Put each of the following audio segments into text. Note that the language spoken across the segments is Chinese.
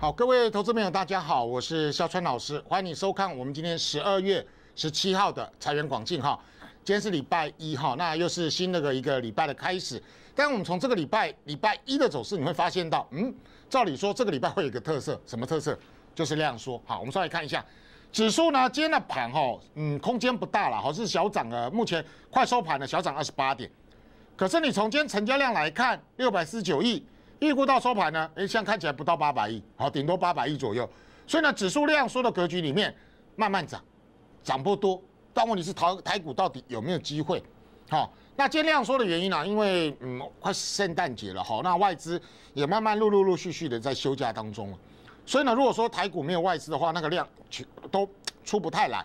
好，各位投资朋友，大家好，我是肖川老师，欢迎你收看我们今天十二月十七号的财源广进哈。今天是礼拜一哈，那又是新那个一个礼拜的开始。但我们从这个礼拜礼拜一的走势，你会发现到，嗯，照理说这个礼拜会有一个特色，什么特色？就是量缩。好，我们稍微看一下指数呢，今天的盘哈，嗯，空间不大了，好是小涨了，目前快收盘了，小涨二十八点。可是你从今天成交量来看，六百四十九亿。预估到收盘呢？哎，现在看起来不到八百亿，好，顶多八百亿左右。所以呢，指数量缩的格局里面，慢慢涨，涨不多。但问题是，台台股到底有没有机会？好，那今天量缩的原因呢？因为嗯，快圣诞节了，好，那外资也慢慢陆陆陆续续的在休假当中了。所以呢，如果说台股没有外资的话，那个量都出不太来。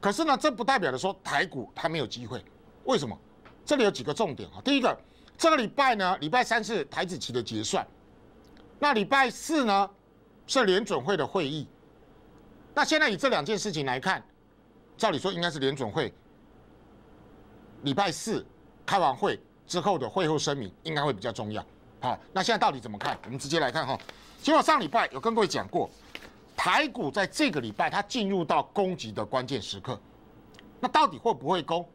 可是呢，这不代表的说台股它没有机会。为什么？这里有几个重点啊。第一个。这个礼拜呢，礼拜三是台资企的结算，那礼拜四呢是联准会的会议。那现在以这两件事情来看，照理说应该是联准会礼拜四开完会之后的会后声明应该会比较重要。好，那现在到底怎么看？我们直接来看哈。其实我上礼拜有跟各位讲过，台股在这个礼拜它进入到攻击的关键时刻，那到底会不会攻？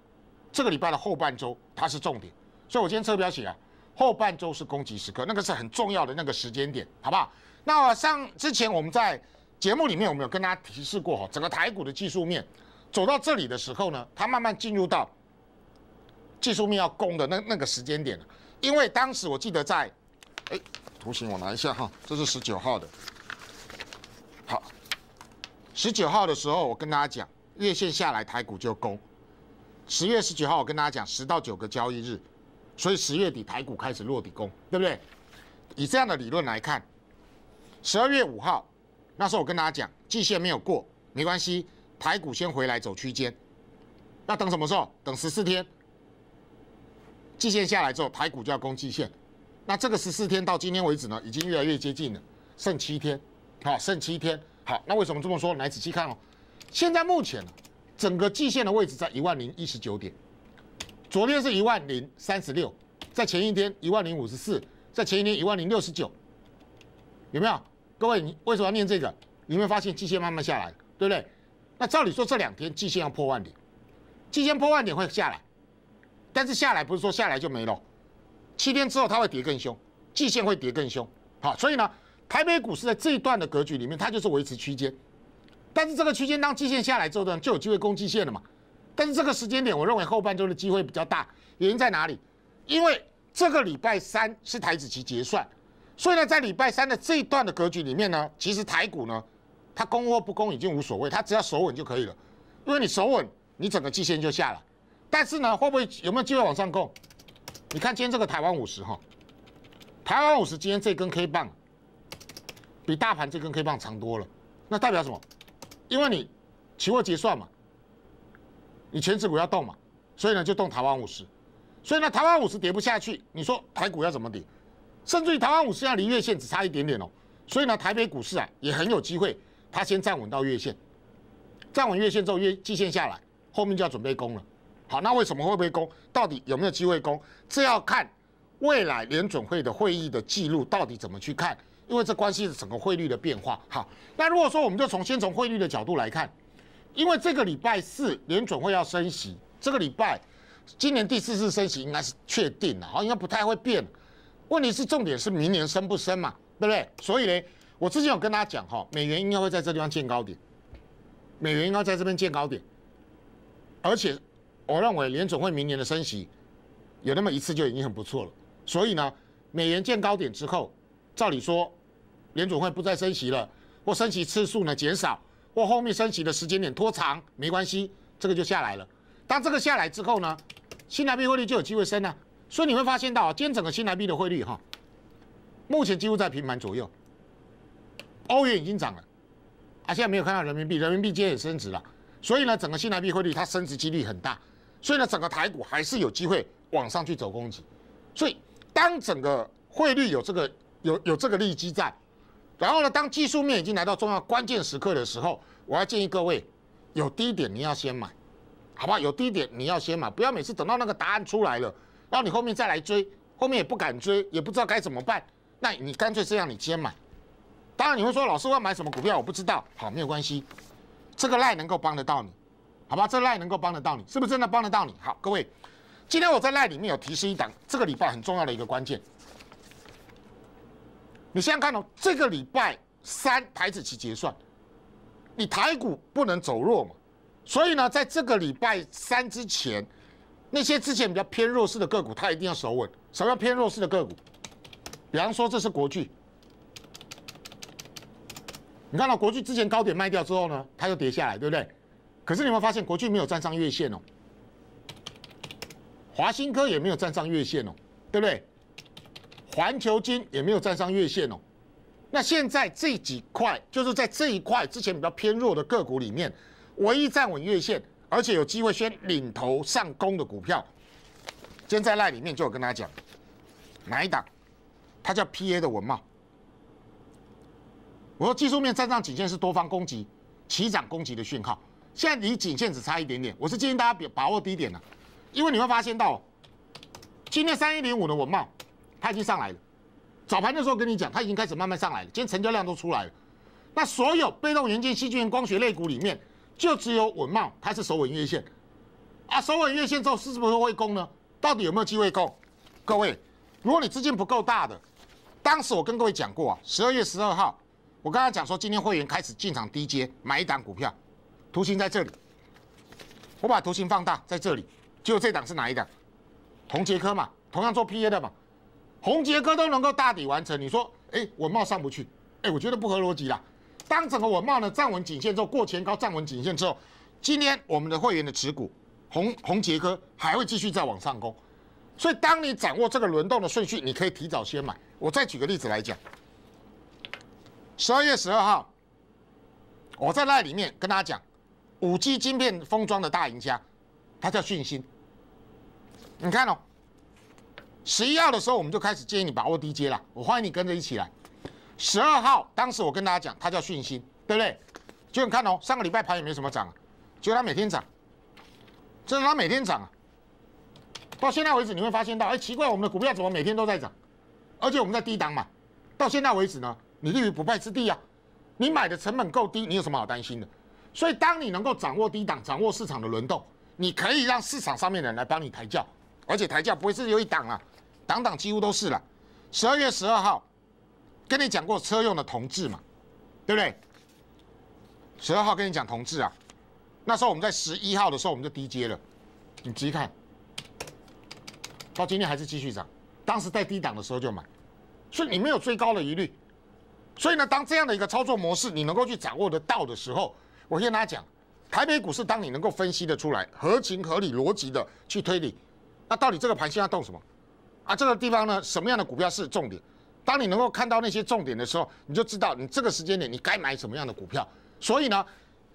这个礼拜的后半周它是重点。所以，我今天车标写啊，后半周是攻击时刻，那个是很重要的那个时间点，好不好？那上之前我们在节目里面有没有跟大家提示过？哈，整个台股的技术面走到这里的时候呢，它慢慢进入到技术面要攻的那那个时间点了。因为当时我记得在，哎，图形我拿一下哈，这是十九号的。好，十九号的时候我跟大家讲，月线下来台股就攻。十月十九号我跟大家讲，十到九个交易日。所以十月底台股开始落底攻，对不对？以这样的理论来看，十二月五号那时候我跟大家讲，季线没有过，没关系，台股先回来走区间。那等什么时候？等十四天，季线下来之后，台股就要攻季线。那这个十四天到今天为止呢，已经越来越接近了，剩七天，好，剩七天。好，那为什么这么说？来仔细看哦。现在目前整个季线的位置在一万零一十九点。昨天是一万零三十六，在前一天一万零五十四，在前一天一万零六十九，有没有？各位，你为什么要念这个？有没有发现季线慢慢下来，对不对？那照理说这两天季线要破万点，季线破万点会下来，但是下来不是说下来就没了，七天之后它会跌更凶，季线会跌更凶。好，所以呢，台北股市在这一段的格局里面，它就是维持区间，但是这个区间当季线下来之后呢，就有机会攻季线了嘛。但是这个时间点，我认为后半周的机会比较大，原因在哪里？因为这个礼拜三是台子期结算，所以呢，在礼拜三的这一段的格局里面呢，其实台股呢，它攻或不攻已经无所谓，它只要守稳就可以了。因为你守稳，你整个季线就下来。但是呢，会不会有没有机会往上攻？你看今天这个台湾五十哈，台湾五十今天这根 K 棒比大盘这根 K 棒长多了，那代表什么？因为你期货结算嘛。你全指股要动嘛，所以呢就动台湾五十，所以呢台湾五十跌不下去，你说台股要怎么跌？甚至于台湾五十要离月线只差一点点哦，所以呢台北股市啊也很有机会，它先站稳到月线，站稳月线之后月季线下来，后面就要准备攻了。好，那为什么会被攻？到底有没有机会攻？这要看未来联准会的会议的记录到底怎么去看，因为这关系整个汇率的变化。好，那如果说我们就从先从汇率的角度来看。因为这个礼拜四联准会要升息，这个礼拜今年第四次升息应该是确定了，好，应该不太会变。问题是重点是明年升不升嘛，对不对？所以呢，我之前有跟大家讲，哈，美元应该会在这地方见高点，美元应该在这边见高点，而且我认为联准会明年的升息有那么一次就已经很不错了。所以呢，美元见高点之后，照理说联准会不再升息了，或升息次数呢减少。或后面升息的时间点拖长没关系，这个就下来了。当这个下来之后呢，新台币汇率就有机会升了。所以你会发现到，今天整个新台币的汇率哈，目前几乎在平盘左右。欧元已经涨了，啊，现在没有看到人民币，人民币今天也升值了。所以呢，整个新台币汇率它升值几率很大。所以呢，整个台股还是有机会往上去走攻击。所以当整个汇率有这个有有这个利基在。然后呢？当技术面已经来到重要关键时刻的时候，我要建议各位，有低点你要先买，好吧？有低点你要先买，不要每次等到那个答案出来了，然后你后面再来追，后面也不敢追，也不知道该怎么办，那你干脆这样，你先买。当然你会说，老师，我买什么股票我不知道，好，没有关系，这个赖能够帮得到你，好吧？这赖能够帮得到你，是不是真的帮得到你？好，各位，今天我在赖里面有提示一档，这个礼拜很重要的一个关键。你现在看到这个礼拜三台子期结算，你台股不能走弱嘛？所以呢，在这个礼拜三之前，那些之前比较偏弱势的个股，它一定要守稳。什么叫偏弱势的个股？比方说，这是国巨。你看到国巨之前高点卖掉之后呢，它又跌下来，对不对？可是你会发现，国巨没有站上月线哦？华新科也没有站上月线哦，对不对？环球金也没有站上月线哦，那现在这几块就是在这一块之前比较偏弱的个股里面，唯一站稳月线，而且有机会先领头上攻的股票，今天在那里面就有跟大家讲，哪一档，它叫 P A 的文茂。我说技术面站上颈线是多方攻击、起涨攻击的讯号，现在离颈线只差一点点，我是建议大家比把握低点了，因为你会发现到，今天三一零五的文茂。它已经上来了。早盘的时候跟你讲，它已经开始慢慢上来了。今天成交量都出来了。那所有被动元件、细菌元、光学类股里面，就只有稳茂它是首稳月线。啊，首稳月线之后，是不是会攻呢？到底有没有机会攻？各位，如果你资金不够大的，当时我跟各位讲过啊，十二月十二号，我刚才讲说，今天会员开始进场低阶买一档股票，图形在这里。我把图形放大在这里，就这档是哪一档？同捷科嘛，同样做 PA 的嘛。宏杰哥都能够大底完成，你说，哎，文茂上不去，哎，我觉得不合逻辑啦。当整个文茂呢站稳颈线之后，过前高站稳颈线之后，今天我们的会员的持股，宏宏杰哥还会继续再往上攻，所以当你掌握这个轮动的顺序，你可以提早先买。我再举个例子来讲，十二月十二号，我在那里面跟大家讲，五 G 晶片封装的大赢家，它叫讯芯。你看哦。十一号的时候，我们就开始建议你把握低阶了。我欢迎你跟着一起来。十二号，当时我跟大家讲，它叫讯息，对不对？就你看哦，上个礼拜盘也没什么涨啊，结果它每天涨，真的它每天涨啊。到现在为止，你会发现到，哎，奇怪，我们的股票怎么每天都在涨？而且我们在低档嘛，到现在为止呢，你立于不败之地啊。你买的成本够低，你有什么好担心的？所以，当你能够掌握低档，掌握市场的轮动，你可以让市场上面的人来帮你抬轿，而且抬轿不会是有一档啊。党党几乎都是了。十二月十二号，跟你讲过车用的铜质嘛，对不对？十二号跟你讲铜质啊，那时候我们在十一号的时候我们就低接了。你仔细看，到今天还是继续涨。当时在低档的时候就买，所以你没有最高的疑虑。所以呢，当这样的一个操作模式你能够去掌握得到的时候，我跟大家讲，台北股市当你能够分析的出来，合情合理逻辑的去推理，那到底这个盘现在动什么？啊，这个地方呢，什么样的股票是重点？当你能够看到那些重点的时候，你就知道你这个时间点你该买什么样的股票。所以呢，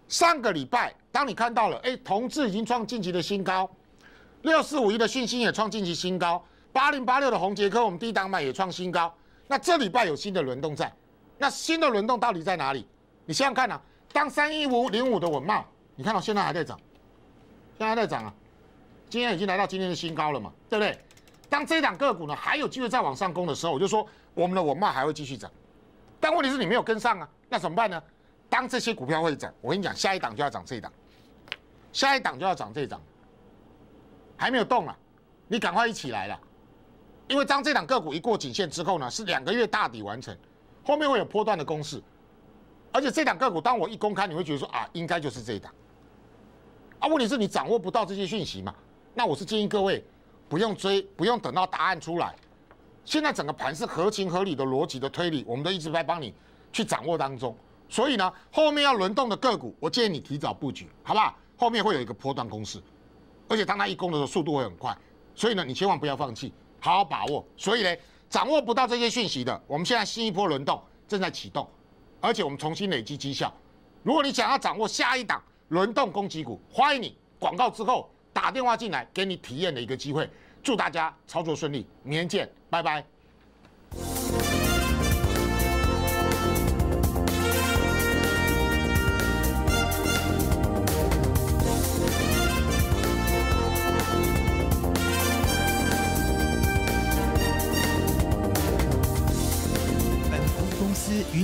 上个礼拜当你看到了，哎，同志已经创晋级的新高，六四五一的讯息也创晋级新高，八零八六的红杰科我们低档买也创新高。那这礼拜有新的轮动在，那新的轮动到底在哪里？你想想看啊，当三一五零五的稳茂，你看到现在还在涨，现在还在涨啊，今天已经来到今天的新高了嘛，对不对？当这一档个股呢还有机会再往上攻的时候，我就说我们的文卖还会继续涨，但问题是你没有跟上啊，那怎么办呢？当这些股票会涨，我跟你讲，下一档就要涨这一档，下一档就要涨这一档，还没有动啊，你赶快一起来了，因为当这一档个股一过颈线之后呢，是两个月大底完成，后面会有波段的攻势，而且这一档个股当我一公开，你会觉得说啊，应该就是这一档，啊，问题是你掌握不到这些讯息嘛？那我是建议各位。不用追，不用等到答案出来。现在整个盘是合情合理的逻辑的推理，我们都一直在帮你去掌握当中。所以呢，后面要轮动的个股，我建议你提早布局，好不好？后面会有一个波段攻势，而且当它一攻的时候，速度会很快。所以呢，你千万不要放弃，好好把握。所以呢，掌握不到这些讯息的，我们现在新一波轮动正在启动，而且我们重新累积绩效。如果你想要掌握下一档轮动攻击股，欢迎你广告之后。打电话进来，给你体验的一个机会。祝大家操作顺利，明天见，拜拜。